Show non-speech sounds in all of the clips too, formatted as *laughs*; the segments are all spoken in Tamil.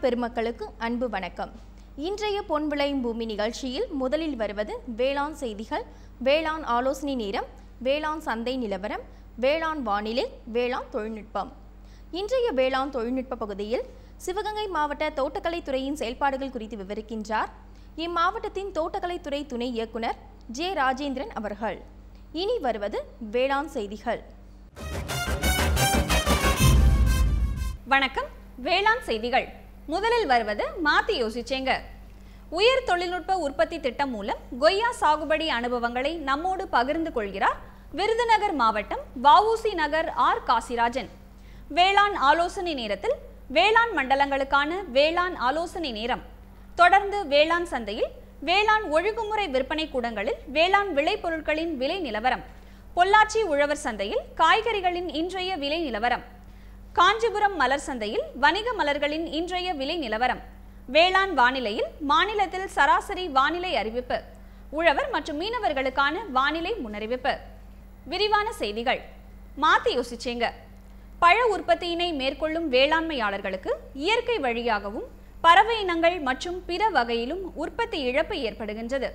விளையும் பெருமக்களுக்கு அன்பு வணக்கம் இன்றைய பொன் விளையும் பூமி நிகழ்ச்சியில் முதலில் வருவது வேளாண் செய்திகள் வேளாண் ஆலோசனை நேரம் வேளாண் சந்தை நிலவரம் வேளாண் வானிலை வேளாண் தொழில்நுட்பம் இன்றைய வேளாண் தொழில்நுட்ப பகுதியில் சிவகங்கை மாவட்ட தோட்டக்கலைத்துறையின் செயல்பாடுகள் குறித்து விவரிக்கின்றார் இம்மாவட்டத்தின் தோட்டக்கலைத்துறை துணை இயக்குனர் ஜே ராஜேந்திரன் அவர்கள் இனி வருவது வேளாண் செய்திகள் வணக்கம் வேளாண் செய்திகள் முதலில் வருவது மாற்றி யோசிச்சேங்க உயர் தொழில்நுட்ப உற்பத்தி திட்டம் மூலம் கொய்யா சாகுபடி அனுபவங்களை நம்மோடு பகிர்ந்து கொள்கிறார் விருதுநகர் மாவட்டம் வவுசி நகர் ஆர் காசிராஜன் வேளாண் ஆலோசனை நேரத்தில் வேளாண் மண்டலங்களுக்கான வேளாண் ஆலோசனை நேரம் தொடர்ந்து வேளாண் சந்தையில் வேளாண் ஒழுங்குமுறை விற்பனை கூடங்களில் வேளாண் விளைபொருட்களின் விலை நிலவரம் பொள்ளாச்சி உழவர் சந்தையில் காய்கறிகளின் இன்றைய விலை நிலவரம் காஞ்சிபுரம் மலர் சந்தையில் வணிக மலர்களின் இன்றைய விலை நிலவரம் வேளாண் வானிலையில் மாநிலத்தில் சராசரி வானிலை அறிவிப்பு உழவர் மற்றும் மீனவர்களுக்கான வானிலை முன்னறிவிப்பு விரிவான செய்திகள் மாத்தி யோசிச்சீங்க பழ உற்பத்தியினை மேற்கொள்ளும் வேளாண்மையாளர்களுக்கு இயற்கை வழியாகவும் பறவை இனங்கள் மற்றும் பிற வகையிலும் உற்பத்தி இழப்பு ஏற்படுகின்றது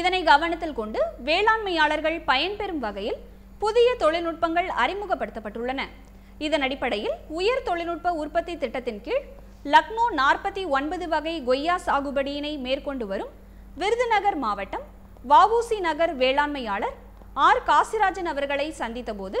இதனை கவனத்தில் கொண்டு வேளாண்மையாளர்கள் பயன்பெறும் வகையில் புதிய தொழில்நுட்பங்கள் அறிமுகப்படுத்தப்பட்டுள்ளன இதன் அடிப்படையில் உயர் தொழில்நுட்ப உற்பத்தி திட்டத்தின் கீழ் லக்னோ நாற்பத்தி ஒன்பது வகை கொய்யா சாகுபடியினை மேற்கொண்டு வரும் விருதுநகர் மாவட்டம் வவுசி நகர் வேளாண்மையாளர் ஆர் காசிராஜன் அவர்களை சந்தித்தபோது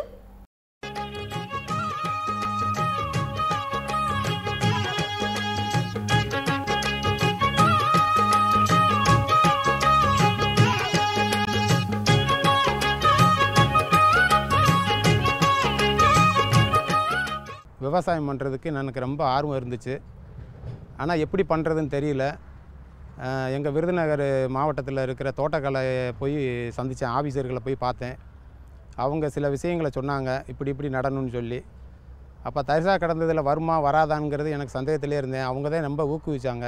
விவசாயம் பண்ணுறதுக்கு எனக்கு ரொம்ப ஆர்வம் இருந்துச்சு ஆனால் எப்படி பண்ணுறதுன்னு தெரியல எங்கள் விருதுநகர் மாவட்டத்தில் இருக்கிற தோட்டக்கலை போய் சந்தித்தேன் ஆஃபீஸர்களை போய் பார்த்தேன் அவங்க சில விஷயங்களை சொன்னாங்க இப்படி இப்படி நடணும்னு சொல்லி அப்போ தரிசாக கடந்ததில் வருமா வராதாங்கிறது எனக்கு சந்தேகத்திலே இருந்தேன் அவங்க தான் ரொம்ப ஊக்குவிச்சாங்க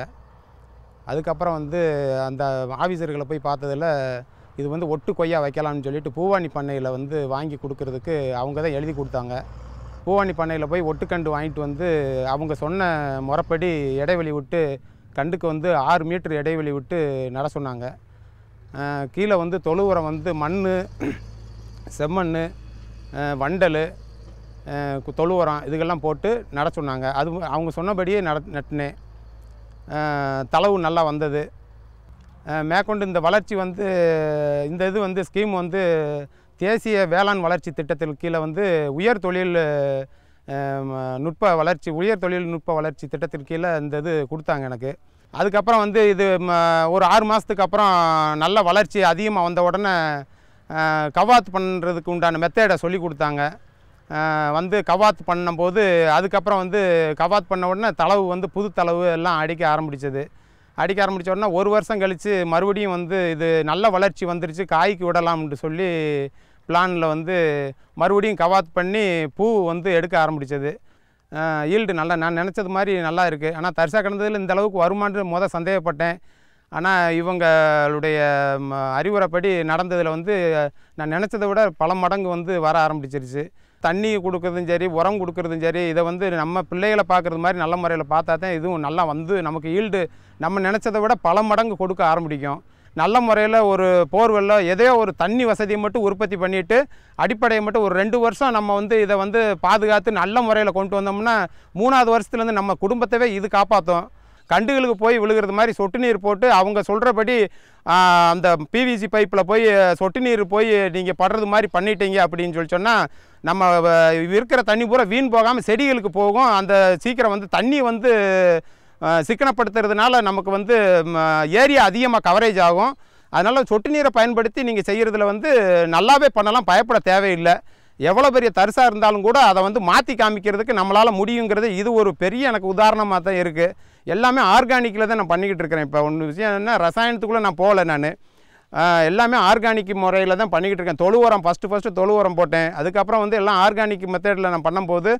அதுக்கப்புறம் வந்து அந்த ஆஃபீஸர்களை போய் பார்த்ததில் இது வந்து ஒட்டு கொய்யா வைக்கலாம்னு சொல்லிட்டு பூவாணி பண்ணையில் வந்து வாங்கி கொடுக்கறதுக்கு அவங்க தான் எழுதி கொடுத்தாங்க பூவாணி பண்ணையில் போய் ஒட்டுக்கண்டு வாங்கிட்டு வந்து அவங்க சொன்ன முறைப்படி இடைவெளி விட்டு கண்டுக்கு வந்து ஆறு மீட்டர் இடைவெளி விட்டு நட சொன்னாங்க கீழே வந்து தொழுவுரம் வந்து மண் செம்மண் வண்டல் தொழுவுரம் இதுக்கெல்லாம் போட்டு நட சொன்னாங்க அது அவங்க சொன்னபடியே நட நட்டினேன் தளவு நல்லா வந்தது மேற்கொண்டு இந்த வளர்ச்சி வந்து இந்த இது வந்து ஸ்கீம் வந்து தேசிய வேளாண் வளர்ச்சி திட்டத்தின் கீழே வந்து உயர் தொழில் நுட்ப வளர்ச்சி உயர் தொழில்நுட்ப வளர்ச்சி திட்டத்தின் கீழே இந்த இது கொடுத்தாங்க எனக்கு அதுக்கப்புறம் வந்து இது ஒரு ஆறு மாதத்துக்கு அப்புறம் நல்ல வளர்ச்சி அதிகமாக வந்த உடனே கவாத் பண்ணுறதுக்கு உண்டான மெத்தேடை சொல்லி கொடுத்தாங்க வந்து கவாத் பண்ணும்போது அதுக்கப்புறம் வந்து கவாத் பண்ண உடனே தளவு வந்து புது தளவு எல்லாம் அடிக்க ஆரம்பிச்சது அடிக்க ஆரம்பித்த உடனே ஒரு வருஷம் கழித்து மறுபடியும் வந்து இது நல்ல வளர்ச்சி வந்துருச்சு காய்க்கு விடலாம்னு சொல்லி பிளானில் வந்து மறுபடியும் கவாத் பண்ணி பூ வந்து எடுக்க ஆரம்பிச்சது ஈல்டு நல்லா நான் நினச்சது மாதிரி நல்லா இருக்குது ஆனால் தரிசா கிடந்ததில் இந்த அளவுக்கு வருமானு மொதல் சந்தேகப்பட்டேன் ஆனால் இவங்களுடைய அறிவுரைப்படி நடந்ததில் வந்து நான் நினச்சதை விட பல மடங்கு வந்து வர ஆரம்பிச்சிருச்சு தண்ணி கொடுக்குறதும் சரி உரம் கொடுக்குறதும் சரி இதை வந்து நம்ம பிள்ளைகளை பார்க்குறது மாதிரி நல்ல முறையில் பார்த்தா தான் இதுவும் நல்லா வந்து நமக்கு ஈல்டு நம்ம நினச்சதை விட பல மடங்கு கொடுக்க ஆரம்பிக்கும் நல்ல முறையில் ஒரு போர்வெல்ல எதையோ ஒரு தண்ணி வசதியை மட்டும் உற்பத்தி பண்ணிவிட்டு அடிப்படையை மட்டும் ஒரு ரெண்டு வருஷம் நம்ம வந்து இதை வந்து பாதுகாத்து நல்ல முறையில் கொண்டு வந்தோம்னா மூணாவது வருஷத்துலேருந்து நம்ம குடும்பத்தவே இது காப்பாற்றும் கண்டுகளுக்கு போய் விழுகிறது மாதிரி சொட்டு நீர் போட்டு அவங்க சொல்கிறபடி அந்த பிவிசி பைப்பில் போய் சொட்டு நீர் போய் நீங்கள் படுறது மாதிரி பண்ணிட்டீங்க அப்படின்னு சொல்லி சொன்னால் நம்ம இருக்கிற தண்ணி பூரா வீண் போகாமல் செடிகளுக்கு போகும் அந்த சீக்கிரம் வந்து தண்ணி வந்து சிக்கனப்படுத்துறதுனால நமக்கு வந்து ஏரியா அதிகமாக கவரேஜ் ஆகும் அதனால் சொட்டு நீரை பயன்படுத்தி நீங்கள் செய்கிறதுல வந்து நல்லாவே பண்ணலாம் பயப்பட தேவையில்லை எவ்வளோ பெரிய தரிசாக இருந்தாலும் கூட அதை வந்து மாற்றி காமிக்கிறதுக்கு நம்மளால் முடியுங்கிறது இது ஒரு பெரிய எனக்கு உதாரணமாக தான் இருக்குது எல்லாமே ஆர்கானிக்கில் தான் நான் பண்ணிக்கிட்டு இருக்கிறேன் இப்போ ஒன்று விஷயம் என்ன ரசாயனத்துக்குள்ளே நான் போகலை நான் எல்லாமே ஆர்கானிக் முறையில் தான் பண்ணிக்கிட்டு இருக்கேன் தொழு உரம் ஃபஸ்ட்டு ஃபஸ்ட்டு தொழு உரம் போட்டேன் அதுக்கப்புறம் வந்து எல்லாம் ஆர்கானிக் மெத்தடில் நான் பண்ணும்போது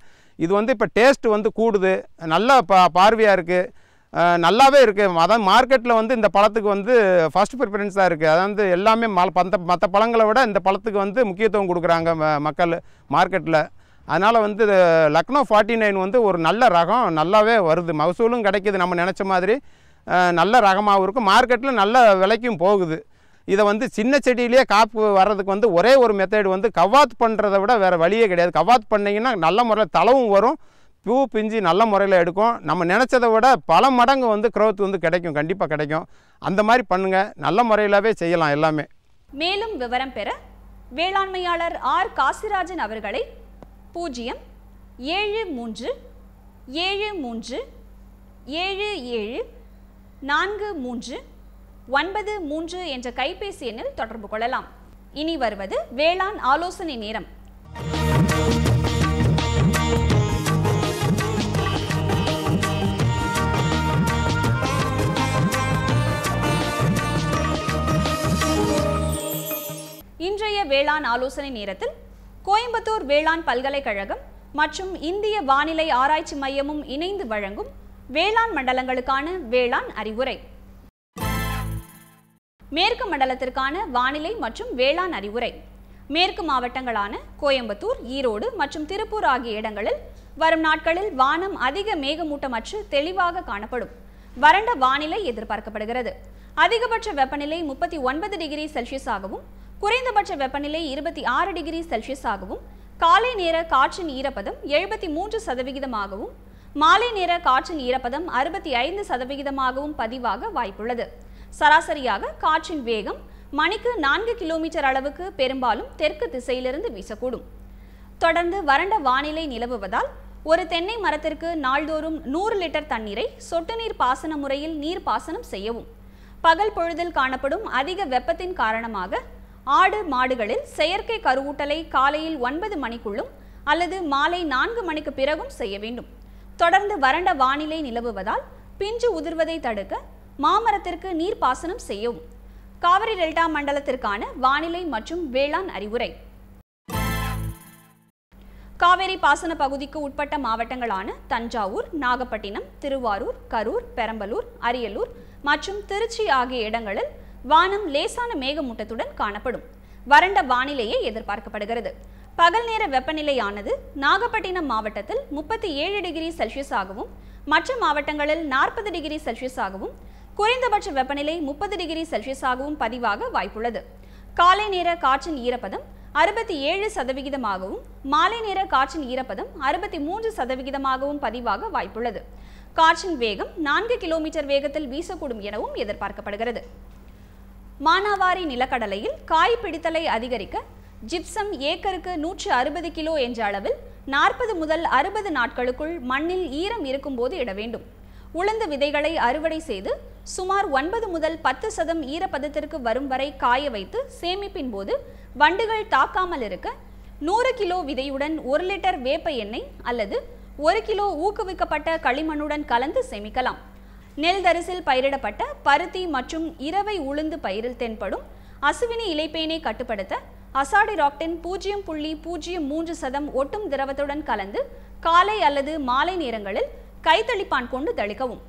இது வந்து இப்போ டேஸ்ட் வந்து கூடுது நல்லா பா பார்வையாக இருக்குது நல்லாவே இருக்குது அதான் மார்க்கெட்டில் வந்து இந்த பழத்துக்கு வந்து ஃபஸ்ட் ப்ரிஃபரன்ஸாக இருக்குது அதாவது எல்லாமே ம பந்த மற்ற பழங்களை விட இந்த பழத்துக்கு வந்து முக்கியத்துவம் கொடுக்குறாங்க மக்கள் மார்க்கெட்டில் அதனால் வந்து லக்னோ ஃபார்ட்டி நைன் வந்து ஒரு நல்ல ரகம் நல்லாவே வருது மகசூலும் கிடைக்கிது நம்ம நினச்ச மாதிரி நல்ல ரகமாகவும் இருக்கும் மார்க்கெட்டில் நல்ல விலைக்கும் போகுது இதை வந்து சின்ன செடியிலேயே காப்பு வர்றதுக்கு வந்து ஒரே ஒரு மெத்தேடு வந்து கவாத் பண்ணுறதை விட வேறு வழியே கிடையாது கவாத் பண்ணிங்கன்னா நல்ல முறையில் தளவும் வரும் பூ பிஞ்சு நல்ல முறையில் எடுக்கும் நம்ம நினச்சதை விட பல மடங்கு வந்து க்ரோத் வந்து கிடைக்கும் கண்டிப்பாக கிடைக்கும் அந்த மாதிரி பண்ணுங்கள் நல்ல முறையிலாகவே செய்யலாம் எல்லாமே மேலும் விவரம் பெற வேளாண்மையாளர் ஆர் காசிராஜன் அவர்களை பூஜ்ஜியம் ஏழு மூன்று ஏழு மூன்று ஏழு ஏழு நான்கு மூன்று ஒன்பது மூன்று என்ற கைபேசி எண்ணில் தொடர்பு கொள்ளலாம் இனி வருவது வேளாண் ஆலோசனை நேரம் இன்றைய வேளாண் ஆலோசனை நேரத்தில் கோயம்புத்தூர் வேளாண் பல்கலைக்கழகம் மற்றும் இந்திய வானிலை ஆராய்ச்சி மையமும் இணைந்து வழங்கும் வேளாண் மண்டலங்களுக்கான வேளாண் அறிவுரை மேற்கு மண்டலத்திற்கான வானிலை மற்றும் வேளாண் அறிவுரை மேற்கு மாவட்டங்களான கோயம்புத்தூர் ஈரோடு மற்றும் திருப்பூர் ஆகிய இடங்களில் வரும் நாட்களில் வானம் அதிக மேகமூட்டமற்று தெளிவாக காணப்படும் வறண்ட வானிலை எதிர்பார்க்கப்படுகிறது அதிகபட்ச வெப்பநிலை முப்பத்தி ஒன்பது டிகிரி செல்சியஸாகவும் குறைந்தபட்ச வெப்பநிலை இருபத்தி ஆறு டிகிரி செல்சியஸாகவும் காலை நேர காற்றின் ஈரப்பதம் எழுபத்தி மூன்று சதவிகிதமாகவும் மாலை நேர காற்றின் ஈரப்பதம் அறுபத்தி ஐந்து சதவிகிதமாகவும் பதிவாக வாய்ப்புள்ளது சராசரியாக காற்றின் வேகம் மணிக்கு நான்கு கிலோமீட்டர் அளவுக்கு பெரும்பாலும் தெற்கு திசையிலிருந்து வீசக்கூடும் தொடர்ந்து வறண்ட வானிலை நிலவுவதால் ஒரு தென்னை மரத்திற்கு நாள்தோறும் நூறு லிட்டர் தண்ணீரை சொட்டு நீர் பாசன முறையில் நீர் பாசனம் செய்யவும் பகல் பொழுதில் காணப்படும் அதிக வெப்பத்தின் காரணமாக ஆடு மாடுகளில் செயற்கை கருவூட்டலை காலையில் ஒன்பது மணிக்குள்ளும் அல்லது மாலை நான்கு மணிக்கு பிறகும் செய்ய வேண்டும் தொடர்ந்து வறண்ட வானிலை நிலவுவதால் பிஞ்சு உதிர்வதை தடுக்க மாமரத்திற்கு நீர் பாசனம் செய்யும் காவிரி டெல்டா மண்டலத்திற்கான வானிலை மற்றும் வேளாண் அறிவுரை காவேரி பாசன பகுதிக்கு உட்பட்ட மாவட்டங்களான தஞ்சாவூர் நாகப்பட்டினம் திருவாரூர் கரூர் பெரம்பலூர் அரியலூர் மற்றும் திருச்சி ஆகிய இடங்களில் வானம் லேசான மேகமூட்டத்துடன் காணப்படும் வறண்ட வானிலையே எதிர்பார்க்கப்படுகிறது பகல் நேர வெப்பநிலையானது நாகப்பட்டினம் மாவட்டத்தில் முப்பத்தி ஏழு டிகிரி செல்சியஸ் ஆகவும் மற்ற மாவட்டங்களில் நாற்பது டிகிரி செல்சியஸ் ஆகவும் குறைந்தபட்ச வெப்பநிலை முப்பது டிகிரி செல்சியஸாகவும் பதிவாக வாய்ப்புள்ளது காலை நேர காற்றின் ஈரப்பதம் அறுபத்தி ஏழு சதவிகிதமாகவும் மாலை நேர காற்றின் ஈரப்பதம் அறுபத்தி மூன்று சதவிகிதமாகவும் பதிவாக வாய்ப்புள்ளது காற்றின் வேகம் நான்கு கிலோமீட்டர் வேகத்தில் வீசக்கூடும் எனவும் எதிர்பார்க்கப்படுகிறது மானாவாரி நிலக்கடலையில் காய் பிடித்தலை அதிகரிக்க ஜிப்சம் ஏக்கருக்கு நூற்று அறுபது கிலோ என்ற அளவில் நாற்பது முதல் அறுபது நாட்களுக்குள் மண்ணில் ஈரம் இருக்கும்போது இட வேண்டும் உளுந்த விதைகளை அறுவடை செய்து சுமார் ஒன்பது முதல் பத்து சதம் ஈரப்பதத்திற்கு வரும் வரை காய வைத்து சேமிப்பின் போது வண்டுகள் தாக்காமல் இருக்க நூறு கிலோ விதையுடன் ஒரு லிட்டர் வேப்ப எண்ணெய் அல்லது ஒரு கிலோ ஊக்குவிக்கப்பட்ட களிமண்ணுடன் கலந்து சேமிக்கலாம் நெல் தரிசில் பயிரிடப்பட்ட பருத்தி மற்றும் இரவை உளுந்து பயிரில் தென்படும் அசுவினி இலைப்பேனை கட்டுப்படுத்த அசாடிராக்டின் பூஜ்ஜியம் புள்ளி பூஜ்ஜியம் மூன்று சதம் ஒட்டும் திரவத்துடன் கலந்து காலை அல்லது மாலை நேரங்களில் கைத்தளிப்பான் கொண்டு தெளிக்கவும்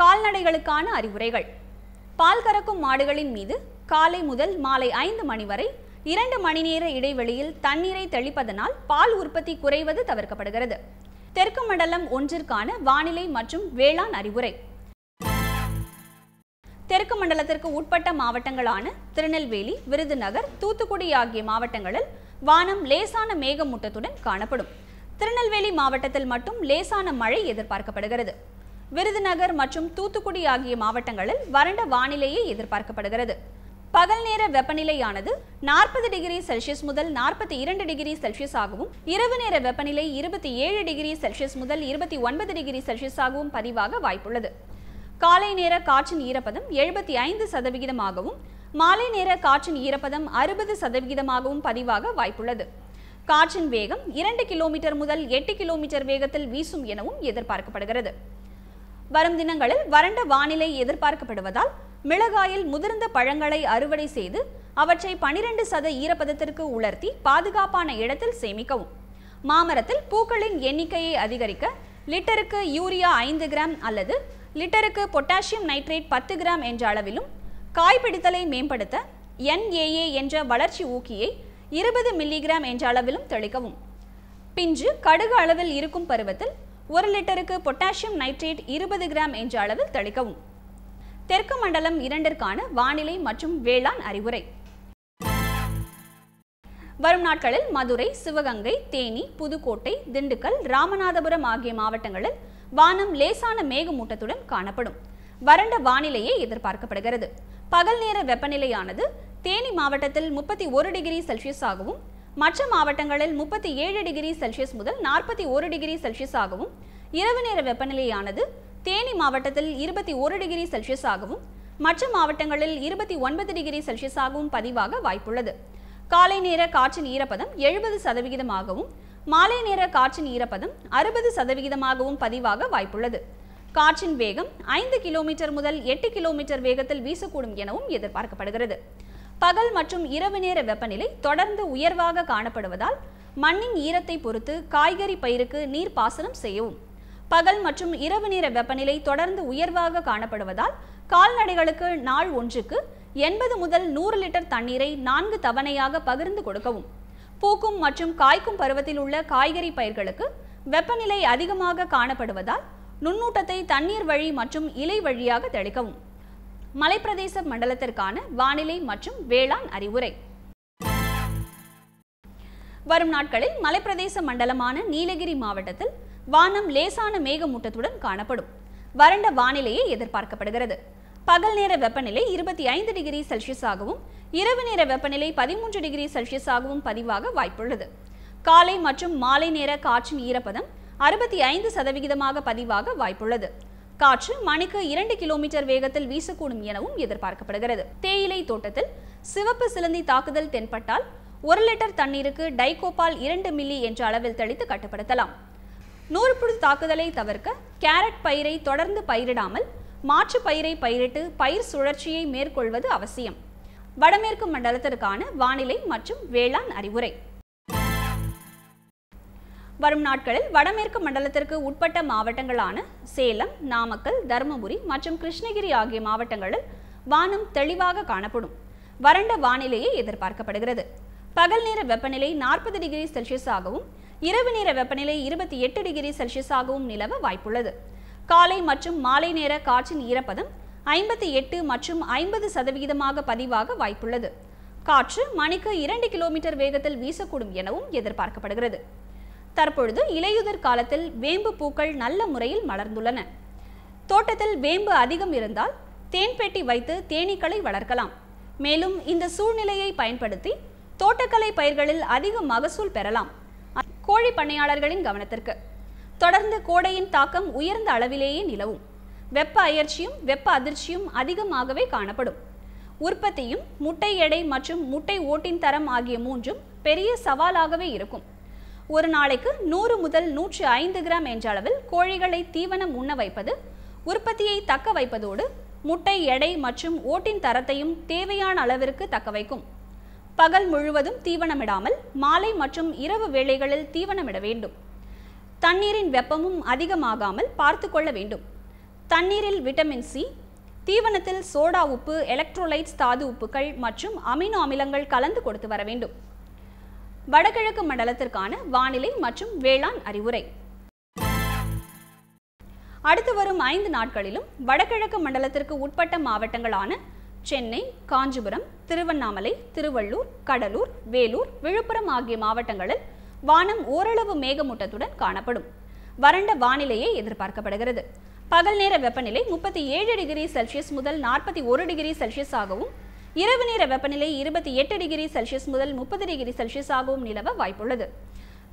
கால்நடைகளுக்கான அறிவுரைகள் பால் கறக்கும் மாடுகளின் மீது காலை முதல் மாலை ஐந்து மணி வரை இரண்டு மணி நேர இடைவெளியில் தண்ணீரை தெளிப்பதனால் பால் உற்பத்தி குறைவது தவிர்க்கப்படுகிறது தெற்கு மண்டலம் ஒன்றிற்கான வானிலை மற்றும் வேளாண் அறிவுரை தெற்கு மண்டலத்திற்கு உட்பட்ட மாவட்டங்களான திருநெல்வேலி விருதுநகர் தூத்துக்குடி ஆகிய மாவட்டங்களில் வானம் லேசான மேகமூட்டத்துடன் காணப்படும் திருநெல்வேலி மாவட்டத்தில் மட்டும் லேசான மழை எதிர்பார்க்கப்படுகிறது விருதுநகர் மற்றும் தூத்துக்குடி ஆகிய மாவட்டங்களில் வறண்ட வானிலையே எதிர்பார்க்கப்படுகிறது பகல் நேர வெப்பநிலையானது நாற்பது டிகிரி செல்சியஸ் முதல் நாற்பத்தி இரண்டு டிகிரி செல்சியஸ் ஆகவும் இரவு நேர வெப்பநிலை இருபத்தி ஏழு டிகிரி செல்சியஸ் முதல் இருபத்தி ஒன்பது டிகிரி செல்சியஸ் ஆகவும் பதிவாக வாய்ப்புள்ளது காலை நேர காற்றின் ஈரப்பதம் எழுபத்தி ஐந்து சதவிகிதமாகவும் மாலை நேர காற்றின் ஈரப்பதம் அறுபது சதவிகிதமாகவும் பதிவாக வாய்ப்புள்ளது காற்றின் வேகம் இரண்டு கிலோமீட்டர் முதல் எட்டு கிலோமீட்டர் வேகத்தில் வீசும் எனவும் எதிர்பார்க்கப்படுகிறது வரும் தினங்களில் வறண்ட வானிலை எதிர்பார்க்கப்படுவதால் மிளகாயில் முதிர்ந்த பழங்களை அறுவடை செய்து அவற்றை பனிரெண்டு சத ஈரப்பதத்திற்கு உலர்த்தி பாதுகாப்பான இடத்தில் சேமிக்கவும் மாமரத்தில் பூக்களின் எண்ணிக்கையை அதிகரிக்க லிட்டருக்கு யூரியா ஐந்து கிராம் அல்லது லிட்டருக்கு பொட்டாசியம் நைட்ரேட் பத்து கிராம் என்ற அளவிலும் காய்பிடித்தலை மேம்படுத்த என்ஏஏ என்ற வளர்ச்சி ஊக்கியை இருபது மில்லிகிராம் என்ற அளவிலும் தெளிக்கவும் பிஞ்சு கடுகு அளவில் இருக்கும் பருவத்தில் ஒரு லிட்டருக்கு பொட்டாசியம் நைட்ரேட் இருபது கிராம் என்ற அளவில் தெளிக்கவும் தெற்கு மண்டலம் இரண்டிற்கான வானிலை மற்றும் வேளாண் அறிவுரை வரும் நாட்களில் மதுரை சிவகங்கை தேனி புதுக்கோட்டை திண்டுக்கல் ராமநாதபுரம் ஆகிய மாவட்டங்களில் வானம் லேசான மேகமூட்டத்துடன் காணப்படும் வறண்ட வானிலையே எதிர்பார்க்கப்படுகிறது பகல் நேர வெப்பநிலையானது தேனி மாவட்டத்தில் முப்பத்தி ஒரு டிகிரி செல்சியஸ் ஆகவும் மற்ற மாவட்டங்களில் முப்பத்தி ஏழு டிகிரி செல்சியஸ் முதல் நாற்பத்தி ஒரு டிகிரி செல்சியஸ் ஆகவும் இரவு நேர வெப்பநிலையானது தேனி மாவட்டத்தில் இருபத்தி ஒரு டிகிரி செல்சியஸ் ஆகவும் மற்ற மாவட்டங்களில் இருபத்தி ஒன்பது டிகிரி செல்சியஸ் ஆகவும் பதிவாக வாய்ப்புள்ளது காலை நேர காற்றின் ஈரப்பதம் எழுபது சதவிகிதமாகவும் மாலை நேர காற்றின் ஈரப்பதம் அறுபது சதவிகிதமாகவும் பதிவாக வாய்ப்புள்ளது காற்றின் வேகம் ஐந்து கிலோமீட்டர் முதல் எட்டு கிலோமீட்டர் வேகத்தில் வீசக்கூடும் எனவும் எதிர்பார்க்கப்படுகிறது பகல் மற்றும் இரவு நேர வெப்பநிலை தொடர்ந்து உயர்வாக காணப்படுவதால் மண்ணின் ஈரத்தை பொறுத்து காய்கறி பயிருக்கு நீர் பாசனம் செய்யவும் பகல் மற்றும் இரவு நேர வெப்பநிலை தொடர்ந்து உயர்வாக காணப்படுவதால் கால்நடைகளுக்கு நாள் ஒன்றுக்கு எண்பது முதல் நூறு லிட்டர் தண்ணீரை நான்கு தவணையாக பகிர்ந்து கொடுக்கவும் பூக்கும் மற்றும் காய்க்கும் பருவத்தில் உள்ள காய்கறி பயிர்களுக்கு வெப்பநிலை அதிகமாக காணப்படுவதால் நுண்ணூட்டத்தை தண்ணீர் வழி மற்றும் இலை வழியாக தெளிக்கவும் மலைப்பிரதேச மண்டலத்திற்கான வானிலை மற்றும் வேளாண் அறிவுரை வரும் நாட்களில் மலைப்பிரதேச மண்டலமான நீலகிரி மாவட்டத்தில் வானம் லேசான மேகமூட்டத்துடன் காணப்படும் வறண்ட வானிலையே எதிர்பார்க்கப்படுகிறது பகல் நேர வெப்பநிலை இருபத்தி ஐந்து டிகிரி செல்சியஸாகவும் இரவு நேர வெப்பநிலை பதிமூன்று டிகிரி செல்சியஸாகவும் பதிவாக வாய்ப்புள்ளது காலை மற்றும் மாலை நேர காற்றின் ஈரப்பதம் அறுபத்தி ஐந்து சதவிகிதமாக பதிவாக வாய்ப்புள்ளது காற்று மணிக்கு இரண்டு கிலோமீட்டர் வேகத்தில் வீசக்கூடும் எனவும் எதிர்பார்க்கப்படுகிறது தேயிலை தோட்டத்தில் சிவப்பு சிலந்தி தாக்குதல் தென்பட்டால் ஒரு லிட்டர் தண்ணீருக்கு டைகோபால் இரண்டு மில்லி என்ற அளவில் தெளித்து கட்டுப்படுத்தலாம் நூறுப்புழு தாக்குதலை தவிர்க்க கேரட் பயிரை தொடர்ந்து பயிரிடாமல் மாற்று பயிரை பயிரிட்டு பயிர் சுழற்சியை மேற்கொள்வது அவசியம் வடமேற்கு மண்டலத்திற்கான வானிலை மற்றும் வேளாண் அறிவுரை வரும் நாட்களில் வடமேற்கு மண்டலத்திற்கு உட்பட்ட மாவட்டங்களான சேலம் நாமக்கல் தருமபுரி மற்றும் கிருஷ்ணகிரி ஆகிய மாவட்டங்களில் வானம் தெளிவாக காணப்படும் வறண்ட வானிலையே எதிர்பார்க்கப்படுகிறது பகல் நேர வெப்பநிலை நாற்பது டிகிரி செல்சியஸாகவும் இரவு நேர வெப்பநிலை இருபத்தி எட்டு டிகிரி செல்சியஸாகவும் நிலவ வாய்ப்புள்ளது காலை மற்றும் மாலை நேர காற்றின் ஈரப்பதம் ஐம்பத்தி எட்டு மற்றும் ஐம்பது சதவிகிதமாக பதிவாக வாய்ப்புள்ளது காற்று மணிக்கு இரண்டு கிலோமீட்டர் வேகத்தில் வீசக்கூடும் எனவும் எதிர்பார்க்கப்படுகிறது தற்பொழுது இலையுதிர் காலத்தில் வேம்பு பூக்கள் நல்ல முறையில் மலர்ந்துள்ளன தோட்டத்தில் வேம்பு அதிகம் இருந்தால் தேன்பெட்டி வைத்து தேனீக்களை வளர்க்கலாம் மேலும் இந்த சூழ்நிலையை பயன்படுத்தி தோட்டக்கலை பயிர்களில் அதிக மகசூல் பெறலாம் கோழி பண்ணையாளர்களின் கவனத்திற்கு தொடர்ந்து கோடையின் தாக்கம் உயர்ந்த அளவிலேயே நிலவும் வெப்ப அயற்சியும் வெப்ப அதிர்ச்சியும் அதிகமாகவே காணப்படும் உற்பத்தியும் முட்டை எடை மற்றும் முட்டை ஓட்டின் தரம் ஆகிய மூன்றும் பெரிய சவாலாகவே இருக்கும் ஒரு நாளைக்கு நூறு முதல் நூற்றி ஐந்து கிராம் என்ற அளவில் கோழிகளை தீவனம் உண்ண வைப்பது உற்பத்தியை தக்க வைப்பதோடு முட்டை எடை மற்றும் ஓட்டின் தரத்தையும் தேவையான அளவிற்கு தக்க வைக்கும் பகல் முழுவதும் தீவனமிடாமல் மாலை மற்றும் இரவு வேளைகளில் தீவனமிட வேண்டும் தண்ணீரின் வெப்பமும் அதிகமாகாமல் பார்த்து கொள்ள வேண்டும் தண்ணீரில் விட்டமின் சி தீவனத்தில் சோடா உப்பு எலக்ட்ரோலைட்ஸ் தாது உப்புகள் மற்றும் அமினோ அமிலங்கள் கலந்து கொடுத்து வர வேண்டும் வடகிழக்கு மண்டலத்திற்கான வானிலை மற்றும் வேளாண் அறிவுரை அடுத்து வரும் ஐந்து நாட்களிலும் வடகிழக்கு மண்டலத்திற்கு உட்பட்ட மாவட்டங்களான சென்னை காஞ்சிபுரம் திருவண்ணாமலை திருவள்ளூர் கடலூர் வேலூர் விழுப்புரம் ஆகிய மாவட்டங்களில் வானம் ஓரளவு மேகமூட்டத்துடன் காணப்படும் வறண்ட வானிலையே எதிர்பார்க்கப்படுகிறது பகல் நேர வெப்பநிலை முப்பத்தி ஏழு டிகிரி செல்சியஸ் முதல் நாற்பத்தி ஒரு டிகிரி செல்சியஸ் ஆகவும் இரவு நேர வெப்பநிலை இருபத்தி எட்டு டிகிரி செல்சியஸ் முதல் முப்பது டிகிரி செல்சியஸ் ஆகவும் நிலவ வாய்ப்புள்ளது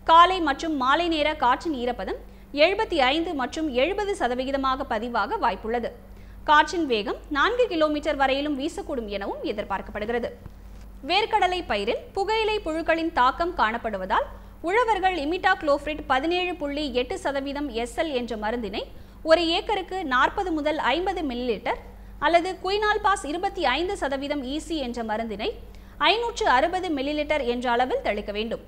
காலை மற்றும் மாலை நேர காற்றின் ஈரப்பதம் எழுபத்தி ஐந்து மற்றும் எழுபது சதவிகிதமாக பதிவாக வாய்ப்புள்ளது காற்றின் வேகம் நான்கு கிலோமீட்டர் வரையிலும் வீசக்கூடும் எனவும் எதிர்பார்க்கப்படுகிறது வேர்க்கடலை பயிரில் புகையிலை புழுக்களின் தாக்கம் காணப்படுவதால் உழவர்கள் இமிட்டா பதினேழு புள்ளி எட்டு சதவீதம் எஸ்எல் என்ற மருந்தினை ஒரு ஏக்கருக்கு நாற்பது முதல் ஐம்பது மில்லி லிட்டர் அல்லது குயினால் பாஸ் இருபத்தி ஐந்து சதவீதம் ஈசி என்ற மருந்தினை ஐநூற்று அறுபது மில்லிலிட்டர் என்ற அளவில் தெளிக்க வேண்டும்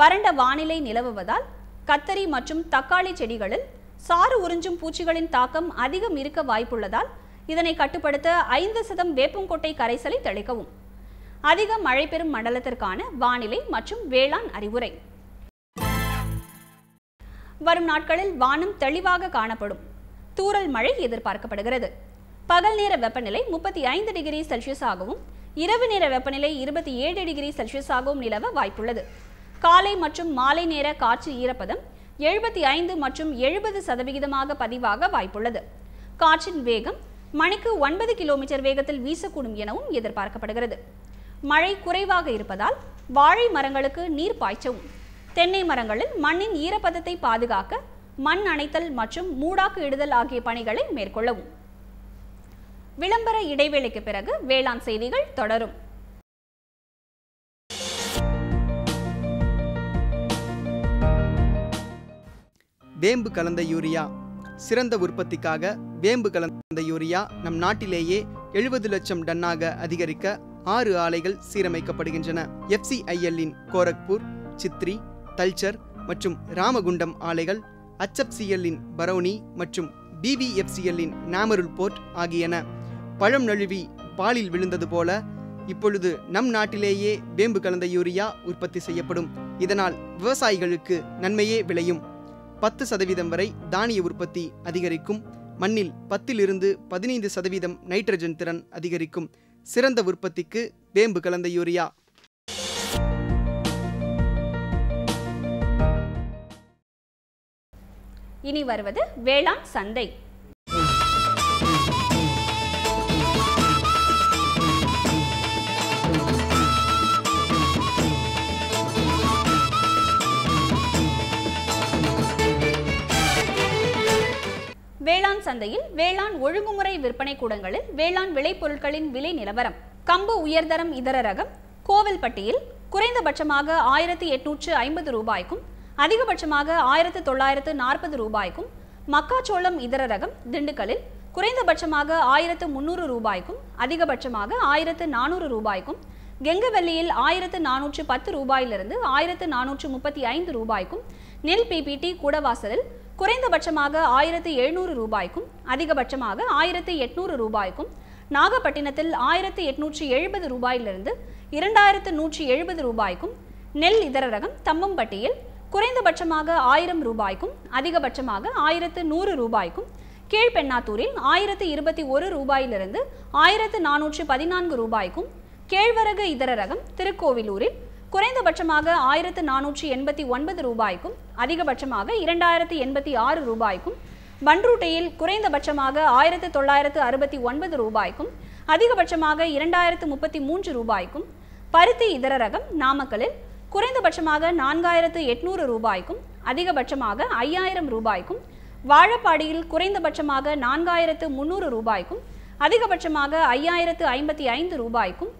வறண்ட வானிலை நிலவுவதால் கத்தரி மற்றும் தக்காளி செடிகளில் சாறு உறிஞ்சும் பூச்சிகளின் தாக்கம் அதிகம் இருக்க வாய்ப்புள்ளதால் இதனை கட்டுப்படுத்த ஐந்து சதம் வேப்பங்கொட்டை கரைசலை தெளிக்கவும் அதிக மழை பெறும் மண்டலத்திற்கான வானிலை மற்றும் வேளாண் அறிவுரை வரும் நாட்களில் வானம் தெளிவாக காணப்படும் தூரல் மழை எதிர்பார்க்கப்படுகிறது பகல் நேர வெப்பநிலை முப்பத்தி ஐந்து டிகிரி செல்சியஸ் ஆகவும் இரவு நேர வெப்பநிலை இருபத்தி ஏழு டிகிரி ஆகவும் நிலவ வாய்ப்புள்ளது காலை மற்றும் மாலை நேர காற்று ஈரப்பதம் எழுபத்தி ஐந்து மற்றும் எழுபது சதவிகிதமாக பதிவாக வாய்ப்புள்ளது காற்றின் வேகம் மணிக்கு ஒன்பது கிலோமீட்டர் வேகத்தில் வீசக்கூடும் எனவும் எதிர்பார்க்கப்படுகிறது மழை குறைவாக இருப்பதால் வாழை மரங்களுக்கு நீர் பாய்ச்சவும் தென்னை மரங்களில் மண்ணின் ஈரப்பதத்தை பாதுகாக்க மண் அணைத்தல் மற்றும் மூடாக்கு இடுதல் ஆகிய பணிகளை மேற்கொள்ளவும் விளம்பர இடைவெளிக்கு பிறகு வேளாண் செய்திகள் தொடரும் வேம்பு கலந்த யூரியா சிறந்த உற்பத்திக்காக வேம்பு கலந்த யூரியா நம் நாட்டிலேயே எழுபது லட்சம் டன்னாக அதிகரிக்க ஆறு ஆலைகள் சீரமைக்கப்படுகின்றன எஃப்சிஐஎல்லின் கோரக்பூர் சித்ரி தல்ச்சர் மற்றும் ராமகுண்டம் ஆலைகள் அச்எப்சிஎல்லின் பரௌனி மற்றும் பிவிஎஃப்சிஎல்லின் நாமருல் போர்ட் ஆகியன பழம் நழுவி பாலில் விழுந்தது போல இப்பொழுது நம் நாட்டிலேயே வேம்பு கலந்த யூரியா உற்பத்தி செய்யப்படும் இதனால் விவசாயிகளுக்கு நன்மையே விளையும் பத்து சதவீதம் வரை தானிய உற்பத்தி அதிகரிக்கும் மண்ணில் பத்திலிருந்து பதினைந்து சதவீதம் நைட்ரஜன் திறன் அதிகரிக்கும் சிறந்த உற்பத்திக்கு வேம்பு கலந்த யூரியா இனி வருவது வேளாண் சந்தை வேளாண் சந்தையில் வேளாண் ஒழுங்குமுறை விற்பனை கூடங்களில் வேளாண் விளைபொருட்களின் விலை நிலவரம் கம்பு உயர்தரம் இதர ரகம் கோவில்பட்டியில் குறைந்தபட்சமாக ஆயிரத்தி எட்நூற்று ஐம்பது ரூபாய்க்கும் அதிகபட்சமாக ஆயிரத்து தொள்ளாயிரத்து நாற்பது ரூபாய்க்கும் மக்காச்சோளம் இதர ரகம் திண்டுக்கலில் குறைந்தபட்சமாக ஆயிரத்து முன்னூறு ரூபாய்க்கும் அதிகபட்சமாக ஆயிரத்து நானூறு ரூபாய்க்கும் கெங்கவெல்லியில் ஆயிரத்து நானூற்று பத்து ரூபாயிலிருந்து ஆயிரத்து நானூற்று முப்பத்தி ஐந்து ரூபாய்க்கும் நெல் பிபிடி கூடவாசலில் குறைந்தபட்சமாக ஆயிரத்தி எழுநூறு ரூபாய்க்கும் அதிகபட்சமாக ஆயிரத்தி எட்நூறு ரூபாய்க்கும் நாகப்பட்டினத்தில் ஆயிரத்தி எட்நூற்றி எழுபது ரூபாயிலிருந்து இரண்டாயிரத்து நூற்றி எழுபது ரூபாய்க்கும் நெல் இதர ரகம் தம்மம்பட்டியில் குறைந்தபட்சமாக ஆயிரம் ரூபாய்க்கும் அதிகபட்சமாக ஆயிரத்து நூறு ரூபாய்க்கும் கீழ்பெண்ணாத்தூரில் ஆயிரத்து இருபத்தி ஒரு ரூபாயிலிருந்து ஆயிரத்து நானூற்றி பதினான்கு ரூபாய்க்கும் கேழ்வரகு இதர ரகம் திருக்கோவிலூரில் குறைந்தபட்சமாக ஆயிரத்து நானூற்றி எண்பத்தி ஒன்பது ரூபாய்க்கும் அதிகபட்சமாக இரண்டாயிரத்து எண்பத்தி ஆறு ரூபாய்க்கும் பன்ரூட்டையில் குறைந்தபட்சமாக ஆயிரத்து தொள்ளாயிரத்து அறுபத்தி ஒன்பது ரூபாய்க்கும் அதிகபட்சமாக இரண்டாயிரத்து முப்பத்தி மூன்று ரூபாய்க்கும் பருத்தி இதர ரகம் நாமக்கலில் குறைந்தபட்சமாக நான்காயிரத்து எட்நூறு ரூபாய்க்கும் அதிகபட்சமாக ஐயாயிரம் ரூபாய்க்கும் வாழப்பாடியில் குறைந்தபட்சமாக நான்காயிரத்து முந்நூறு ரூபாய்க்கும் அதிகபட்சமாக ஐயாயிரத்து ஐம்பத்தி ஐந்து ரூபாய்க்கும்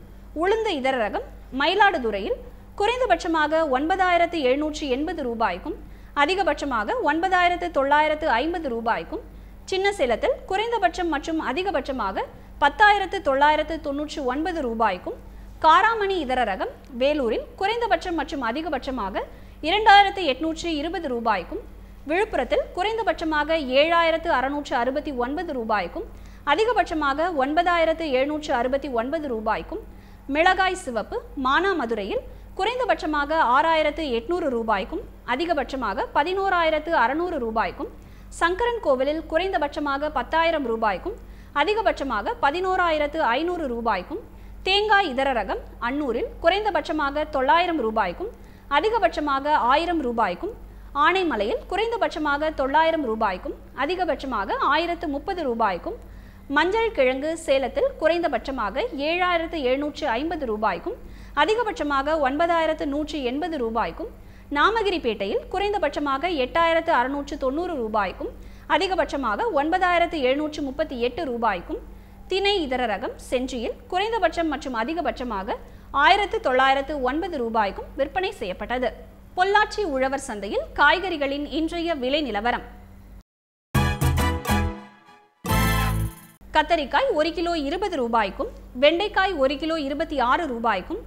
உளுந்த இதர ரகம் மயிலாடுதுறையில் குறைந்தபட்சமாக ஒன்பதாயிரத்து எழுநூற்றி எண்பது ரூபாய்க்கும் அதிகபட்சமாக ஒன்பதாயிரத்து தொள்ளாயிரத்து ஐம்பது ரூபாய்க்கும் சின்ன சேலத்தில் குறைந்தபட்சம் மற்றும் அதிகபட்சமாக பத்தாயிரத்து தொள்ளாயிரத்து தொன்னூற்றி ஒன்பது ரூபாய்க்கும் காராமணி இதர ரகம் வேலூரில் குறைந்தபட்சம் மற்றும் அதிகபட்சமாக இரண்டாயிரத்து எட்நூற்றி இருபது ரூபாய்க்கும் விழுப்புரத்தில் குறைந்தபட்சமாக ஏழாயிரத்து அறுநூற்று அறுபத்தி ஒன்பது ரூபாய்க்கும் அதிகபட்சமாக ஒன்பதாயிரத்து எழுநூற்று அறுபத்தி ஒன்பது ரூபாய்க்கும் மிளகாய் சிவப்பு மானாமதுரையில் குறைந்தபட்சமாக ஆறாயிரத்து எட்நூறு ரூபாய்க்கும் அதிகபட்சமாக பதினோராயிரத்து அறநூறு ரூபாய்க்கும் சங்கரன் கோவிலில் குறைந்தபட்சமாக பத்தாயிரம் ரூபாய்க்கும் அதிகபட்சமாக பதினோராயிரத்து ஐநூறு ரூபாய்க்கும் தேங்காய் இதர ரகம் அன்னூரில் குறைந்தபட்சமாக தொள்ளாயிரம் ரூபாய்க்கும் அதிகபட்சமாக ஆயிரம் ரூபாய்க்கும் ஆனைமலையில் குறைந்தபட்சமாக தொள்ளாயிரம் ரூபாய்க்கும் அதிகபட்சமாக ஆயிரத்து முப்பது ரூபாய்க்கும் மஞ்சள் கிழங்கு சேலத்தில் குறைந்தபட்சமாக ஏழாயிரத்து எழுநூற்று ஐம்பது ரூபாய்க்கும் அதிகபட்சமாக ஒன்பதாயிரத்து நூற்றி எண்பது ரூபாய்க்கும் நாமகிரிப்பேட்டையில் குறைந்தபட்சமாக எட்டாயிரத்து அறுநூற்று தொண்ணூறு ரூபாய்க்கும் அதிகபட்சமாக ஒன்பதாயிரத்து எழுநூற்று முப்பத்தி எட்டு ரூபாய்க்கும் திணை இதர ரகம் செஞ்சியில் குறைந்தபட்சம் மற்றும் அதிகபட்சமாக ஆயிரத்து தொள்ளாயிரத்து ஒன்பது ரூபாய்க்கும் விற்பனை செய்யப்பட்டது பொள்ளாச்சி உழவர் சந்தையில் காய்கறிகளின் இன்றைய விலை நிலவரம் கத்தரிக்காய் ஒரு கிலோ இருபது ரூபாய்க்கும் வெண்டைக்காய் ஒரு கிலோ இருபத்தி ஆறு ரூபாய்க்கும்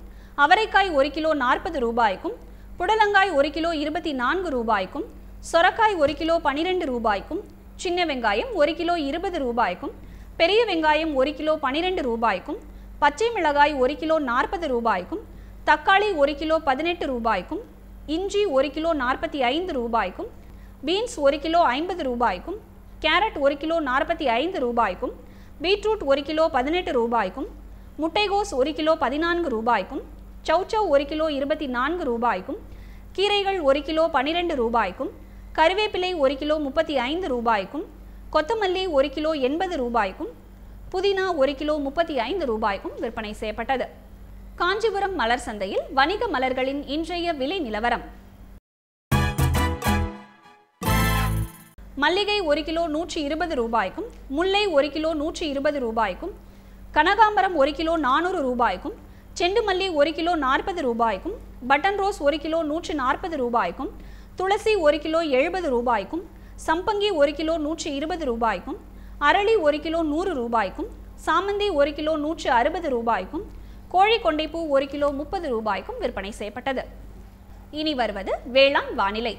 அவரைக்காய் ஒரு கிலோ நாற்பது ரூபாய்க்கும் புடலங்காய் ஒரு கிலோ இருபத்தி நான்கு ரூபாய்க்கும் சொரக்காய் ஒரு கிலோ பனிரெண்டு ரூபாய்க்கும் சின்ன வெங்காயம் ஒரு கிலோ இருபது ரூபாய்க்கும் பெரிய வெங்காயம் ஒரு கிலோ பனிரெண்டு ரூபாய்க்கும் பச்சை மிளகாய் ஒரு கிலோ நாற்பது ரூபாய்க்கும் தக்காளி ஒரு கிலோ பதினெட்டு ரூபாய்க்கும் இஞ்சி ஒரு கிலோ நாற்பத்தி ஐந்து ரூபாய்க்கும் பீன்ஸ் ஒரு கிலோ ஐம்பது ரூபாய்க்கும் கேரட் ஒரு கிலோ நாற்பத்தி ஐந்து ரூபாய்க்கும் பீட்ரூட் ஒரு கிலோ பதினெட்டு ரூபாய்க்கும் முட்டைகோஸ் ஒரு கிலோ பதினான்கு ரூபாய்க்கும் சௌச்சவ் ஒரு கிலோ இருபத்தி நான்கு ரூபாய்க்கும் கீரைகள் ஒரு கிலோ பனிரெண்டு ரூபாய்க்கும் கருவேப்பிலை ஒரு கிலோ முப்பத்தி ஐந்து ரூபாய்க்கும் கொத்தமல்லி ஒரு கிலோ எண்பது ரூபாய்க்கும் புதினா ஒரு கிலோ முப்பத்தி ஐந்து ரூபாய்க்கும் விற்பனை செய்யப்பட்டது காஞ்சிபுரம் மலர் சந்தையில் வணிக மலர்களின் இன்றைய விலை நிலவரம் மல்லிகை ஒரு கிலோ நூற்றி இருபது ரூபாய்க்கும் முல்லை ஒரு கிலோ நூற்றி இருபது ரூபாய்க்கும் கனகாம்பரம் ஒரு கிலோ நானூறு ரூபாய்க்கும் செண்டுமல்லி ஒரு கிலோ நாற்பது ரூபாய்க்கும் பட்டன் ரோஸ் ஒரு கிலோ நூற்றி நாற்பது ரூபாய்க்கும் துளசி ஒரு கிலோ எழுபது ரூபாய்க்கும் சம்பங்கி ஒரு கிலோ நூற்றி இருபது ரூபாய்க்கும் அரளி ஒரு கிலோ நூறு ரூபாய்க்கும் சாமந்தி ஒரு கிலோ நூற்று அறுபது ரூபாய்க்கும் கோழி கொண்டைப்பூ ஒரு கிலோ முப்பது ரூபாய்க்கும் விற்பனை செய்யப்பட்டது இனி வருவது வேளாண் வானிலை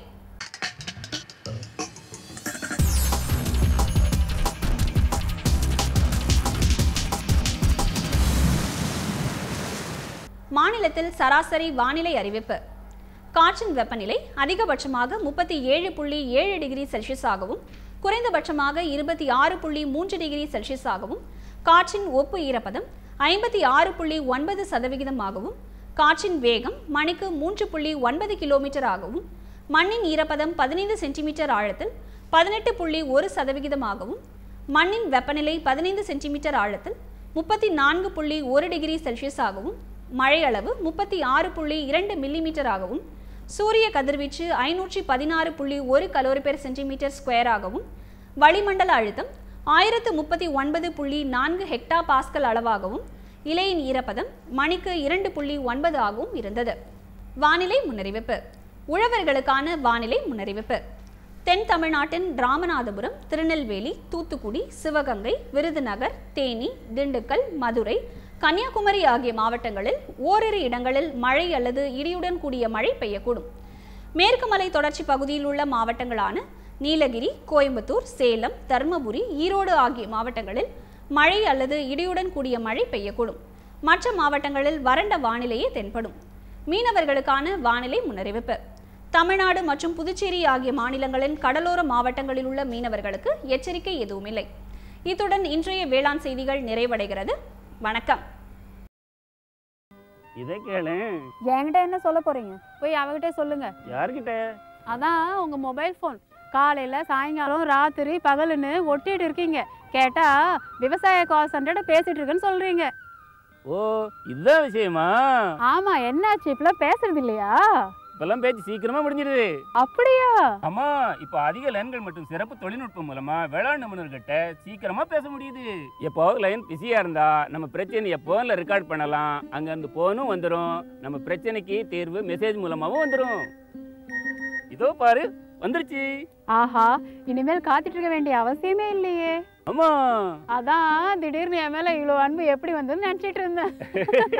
மாநிலத்தில் சராசரி வானிலை அறிவிப்பு காற்றின் வெப்பநிலை அதிகபட்சமாக முப்பத்தி ஏழு புள்ளி ஏழு டிகிரி செல்சியஸாகவும் குறைந்தபட்சமாக இருபத்தி ஆறு புள்ளி மூன்று டிகிரி செல்சியஸாகவும் காற்றின் ஒப்பு ஈரப்பதம் ஐம்பத்தி ஆறு புள்ளி ஒன்பது சதவிகிதமாகவும் காற்றின் வேகம் மணிக்கு மூன்று புள்ளி ஒன்பது கிலோமீட்டர் ஆகவும் மண்ணின் ஈரப்பதம் பதினைந்து சென்டிமீட்டர் ஆழத்தில் பதினெட்டு புள்ளி ஒரு சதவிகிதமாகவும் மண்ணின் வெப்பநிலை பதினைந்து சென்டிமீட்டர் ஆழத்தில் முப்பத்தி நான்கு புள்ளி ஒரு டிகிரி செல்சியஸாகவும் மழையளவு முப்பத்தி ஆறு புள்ளி இரண்டு மில்லிமீட்டராகவும் சூரிய கதிர்வீச்சு ஐநூற்றி பதினாறு புள்ளி ஒரு கலோரி பேர் சென்டிமீட்டர் ஸ்கொயராகவும் வளிமண்டல அழுத்தம் ஆயிரத்து முப்பத்தி ஒன்பது புள்ளி நான்கு ஹெக்டா பாஸ்கல் அளவாகவும் இலையின் ஈரப்பதம் மணிக்கு இரண்டு புள்ளி ஒன்பது ஆகவும் இருந்தது வானிலை முன்னறிவிப்பு உழவர்களுக்கான வானிலை முன்னறிவிப்பு தென் தமிழ்நாட்டின் ராமநாதபுரம் திருநெல்வேலி தூத்துக்குடி சிவகங்கை விருதுநகர் தேனி திண்டுக்கல் மதுரை கன்னியாகுமரி ஆகிய மாவட்டங்களில் ஓரிரு இடங்களில் மழை அல்லது இடியுடன் கூடிய மழை பெய்யக்கூடும் மேற்கு மலை தொடர்ச்சி பகுதியில் உள்ள மாவட்டங்களான நீலகிரி கோயம்புத்தூர் சேலம் தருமபுரி ஈரோடு ஆகிய மாவட்டங்களில் மழை அல்லது இடியுடன் கூடிய மழை பெய்யக்கூடும் மற்ற மாவட்டங்களில் வறண்ட வானிலையே தென்படும் மீனவர்களுக்கான வானிலை முன்னறிவிப்பு தமிழ்நாடு மற்றும் புதுச்சேரி ஆகிய மாநிலங்களின் கடலோர மாவட்டங்களில் உள்ள மீனவர்களுக்கு எச்சரிக்கை எதுவும் இல்லை இத்துடன் இன்றைய வேளாண் செய்திகள் நிறைவடைகிறது வணக்கம் இதை கேளு என்கிட்ட என்ன சொல்ல போறீங்க போய் அவகிட்ட சொல்லுங்க யார்கிட்ட அதான் உங்க மொபைல் போன் காலையில சாயங்காலம் ராத்திரி பகலுன்னு ஒட்டிட்டு இருக்கீங்க கேட்டா விவசாய கால் சென்டர்ட்ட பேசிட்டு இருக்கேன்னு சொல்றீங்க ஓ இதுதான் விஷயமா ஆமா என்னாச்சு இப்பெல்லாம் பேசுறது இல்லையா இப்பெல்லாம் பேச்சு சீக்கிரமா முடிஞ்சிருது அப்படியா ஆமா இப்ப அதிக லைன்கள் மற்றும் சிறப்பு தொழில்நுட்பம் மூலமா வேளாண் நிபுணர்கிட்ட சீக்கிரமா பேச முடியுது எப்போ லைன் பிஸியா இருந்தா நம்ம பிரச்சனையை போன்ல ரெக்கார்ட் பண்ணலாம் அங்க இருந்து போனும் வந்துடும் நம்ம பிரச்சனைக்கு தீர்வு மெசேஜ் மூலமாவும் வந்துடும் இதோ பாரு வந்துருச்சு ஆஹா இனிமேல் காத்துட்டு இருக்க வேண்டிய அவசியமே இல்லையே ஆமா அதான் திடீர்னு என் மேல இவ்வளவு அன்பு எப்படி வந்ததுன்னு நினைச்சிட்டு இருந்தேன்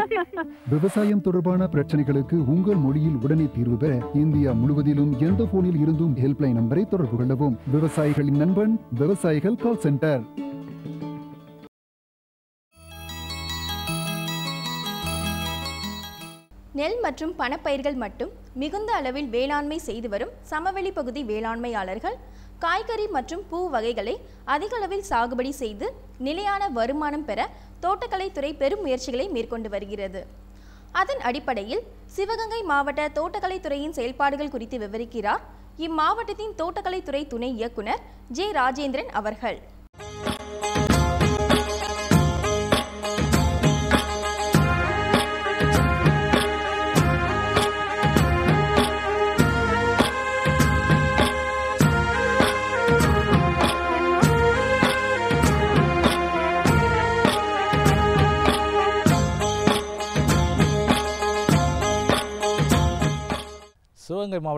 *laughs* விவசாயம் தொடர்பான பிரச்சனைகளுக்கு உங்கள் மொழியில் உடனே தீர்வு பெற இந்தியா முழுவதிலும் எந்த போனில் இருந்தும் ஹெல்ப்லைன் நம்பரை தொடர்பு கொள்ளவும் விவசாயிகளின் நண்பன் விவசாயிகள் கால் சென்டர் நெல் மற்றும் பணப்பயிர்கள் மட்டும் மிகுந்த அளவில் வேளாண்மை செய்து வரும் சமவெளி பகுதி வேளாண்மையாளர்கள் காய்கறி மற்றும் பூ வகைகளை அதிக அளவில் சாகுபடி செய்து நிலையான வருமானம் பெற தோட்டக்கலைத்துறை பெரும் முயற்சிகளை மேற்கொண்டு வருகிறது அதன் அடிப்படையில் சிவகங்கை மாவட்ட தோட்டக்கலைத்துறையின் செயல்பாடுகள் குறித்து விவரிக்கிறார் இம்மாவட்டத்தின் தோட்டக்கலைத்துறை துணை இயக்குனர் ஜே ராஜேந்திரன் அவர்கள்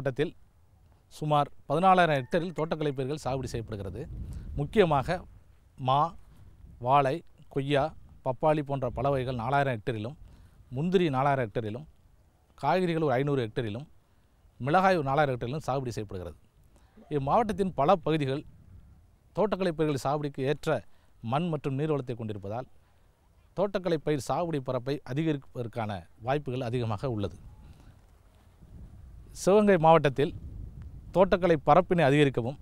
மாவட்டத்தில் சுமார் பதினாலாயிரம் ஹெக்டரில் தோட்டக்கலை பயிர்கள் சாகுபடி செய்யப்படுகிறது முக்கியமாக மா வாழை கொய்யா பப்பாளி போன்ற பல வகைகள் நாலாயிரம் ஹெக்டரிலும் முந்திரி நாலாயிரம் ஹெக்டரிலும் காய்கறிகள் ஒரு ஐநூறு ஹெக்டரிலும் மிளகாய் ஒரு நாலாயிரம் ஹெக்டரிலும் சாகுபடி செய்யப்படுகிறது இம்மாவட்டத்தின் பல பகுதிகள் தோட்டக்கலை பயிர்கள் சாகுபடிக்கு ஏற்ற மண் மற்றும் நீர் வளத்தை கொண்டிருப்பதால் தோட்டக்கலை பயிர் சாகுபடி பரப்பை அதிகரிப்பதற்கான வாய்ப்புகள் அதிகமாக உள்ளது சிவகங்கை மாவட்டத்தில் தோட்டக்கலை பரப்பினை அதிகரிக்கவும்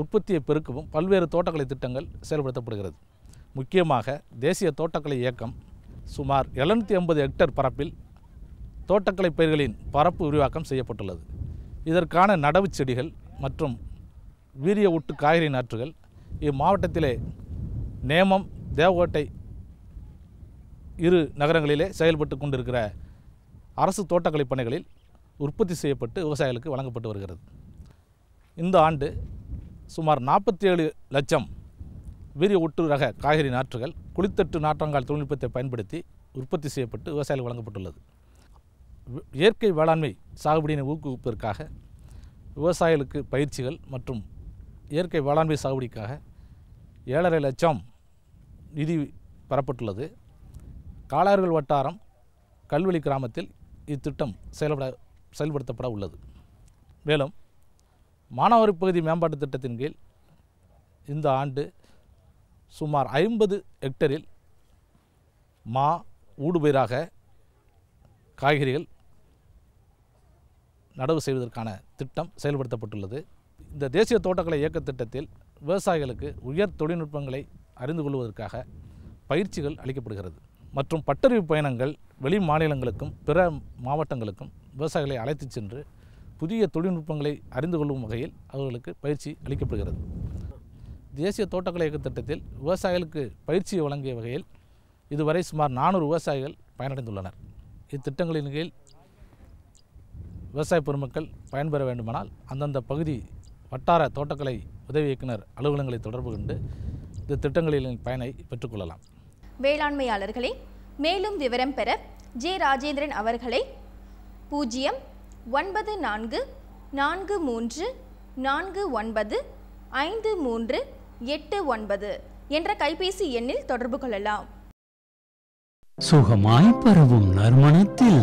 உற்பத்தியை பெருக்கவும் பல்வேறு தோட்டக்கலை திட்டங்கள் செயல்படுத்தப்படுகிறது முக்கியமாக தேசிய தோட்டக்கலை இயக்கம் சுமார் எழுநூற்றி ஐம்பது ஹெக்டர் பரப்பில் தோட்டக்கலை பயிர்களின் பரப்பு விரிவாக்கம் செய்யப்பட்டுள்ளது இதற்கான நடவு செடிகள் மற்றும் வீரிய ஒட்டு காய்கறி நாற்றுகள் இம்மாவட்டத்திலே நேமம் தேவகோட்டை இரு நகரங்களிலே செயல்பட்டு கொண்டிருக்கிற அரசு தோட்டக்கலை பணிகளில் உற்பத்தி செய்யப்பட்டு விவசாயிகளுக்கு வழங்கப்பட்டு வருகிறது இந்த ஆண்டு சுமார் நாற்பத்தி ஏழு லட்சம் வீரிய ஒட்டு ரக காய்கறி நாற்றுகள் குளித்தட்டு நாற்றங்கால் தொழில்நுட்பத்தை பயன்படுத்தி உற்பத்தி செய்யப்பட்டு விவசாயிகள் வழங்கப்பட்டுள்ளது இயற்கை வேளாண்மை சாகுபடியினை ஊக்குவிப்பதற்காக விவசாயிகளுக்கு பயிற்சிகள் மற்றும் இயற்கை வேளாண்மை சாகுபடிக்காக ஏழரை லட்சம் நிதி பெறப்பட்டுள்ளது காலாறுகள் வட்டாரம் கல்வெளி கிராமத்தில் இத்திட்டம் செயல்பட செயல்படுத்தப்பட உள்ளது மேலும் மானாவாரி பகுதி மேம்பாட்டு திட்டத்தின் கீழ் இந்த ஆண்டு சுமார் ஐம்பது ஹெக்டரில் மா ஊடுபயிராக காய்கறிகள் நடவு செய்வதற்கான திட்டம் செயல்படுத்தப்பட்டுள்ளது இந்த தேசிய தோட்டக்கலை இயக்க திட்டத்தில் விவசாயிகளுக்கு உயர் தொழில்நுட்பங்களை அறிந்து கொள்வதற்காக பயிற்சிகள் அளிக்கப்படுகிறது மற்றும் பட்டறிவு பயணங்கள் வெளி மாநிலங்களுக்கும் பிற மாவட்டங்களுக்கும் விவசாயிகளை அழைத்து சென்று புதிய தொழில்நுட்பங்களை அறிந்து கொள்ளும் வகையில் அவர்களுக்கு பயிற்சி அளிக்கப்படுகிறது தேசிய தோட்டக்கலை இயக்க திட்டத்தில் விவசாயிகளுக்கு பயிற்சியை வழங்கிய வகையில் இதுவரை சுமார் நானூறு விவசாயிகள் பயனடைந்துள்ளனர் இத்திட்டங்களின் கீழ் விவசாய பெருமக்கள் பயன்பெற வேண்டுமானால் அந்தந்த பகுதி வட்டார தோட்டக்கலை உதவி இயக்குனர் அலுவலகங்களை தொடர்பு கொண்டு இந்த திட்டங்களின் பயனை பெற்றுக்கொள்ளலாம் வேளாண்மையாளர்களே மேலும் விவரம் பெற ஜே ராஜேந்திரன் அவர்களை பூஜ்ஜியம் ஒன்பது நான்கு நான்கு மூன்று நான்கு ஒன்பது ஐந்து மூன்று எட்டு ஒன்பது என்ற கைபேசி எண்ணில் தொடர்பு கொள்ளலாம் சுகமாய் பரவும் நறுமணத்தில்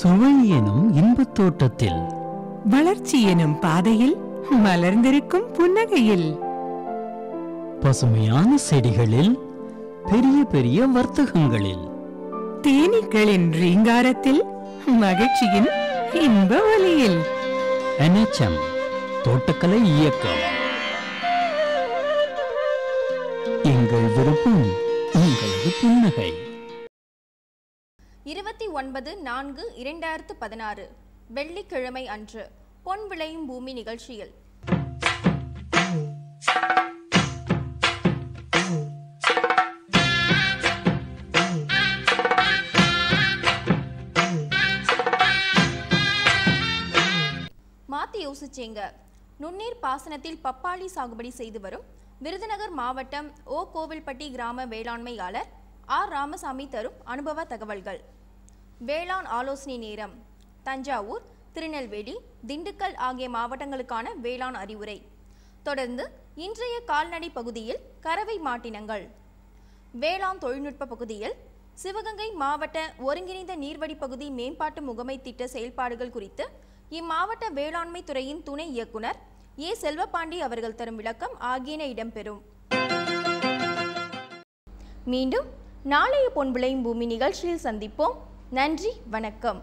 சுவை எனும் இன்பத் தோட்டத்தில் வளர்ச்சி எனும் பாதையில் மலர்ந்திருக்கும் புன்னகையில் பசுமையான செடிகளில் பெரிய பெரிய வர்த்தகங்களில் தேனீக்களின் ரீங்காரத்தில் மகிழ்ச்சியின் இன்ப வழியில் என்எச்எம் தோட்டக்கலை இயக்கம் எங்கள் விருப்பம் உங்களது புன்னகை இருபத்தி ஒன்பது நான்கு இரண்டாயிரத்து பதினாறு வெள்ளிக்கிழமை அன்று பொன் விளையும் பூமி நிகழ்ச்சியில் Thank you. யோசிச்சேங்க நுண்ணீர் பாசனத்தில் பப்பாளி சாகுபடி செய்து வரும் விருதுநகர் மாவட்டம் ஓ கோவில்பட்டி கிராம வேளாண்மையாளர் ஆர் ராமசாமி தரும் அனுபவ தகவல்கள் வேளாண் ஆலோசனை நேரம் தஞ்சாவூர் திருநெல்வேலி திண்டுக்கல் ஆகிய மாவட்டங்களுக்கான வேளாண் அறிவுரை தொடர்ந்து இன்றைய கால்நடை பகுதியில் கறவை மாட்டினங்கள் வேளாண் தொழில்நுட்ப பகுதியில் சிவகங்கை மாவட்ட ஒருங்கிணைந்த நீர்வடி பகுதி மேம்பாட்டு முகமை திட்ட செயல்பாடுகள் குறித்து இம்மாவட்ட வேளாண்மை துறையின் துணை இயக்குனர் ஏ செல்வபாண்டி அவர்கள் தரும் விளக்கம் ஆகியன இடம்பெறும் மீண்டும் நாளைய பொன்விளையும் பூமி நிகழ்ச்சியில் சந்திப்போம் நன்றி வணக்கம்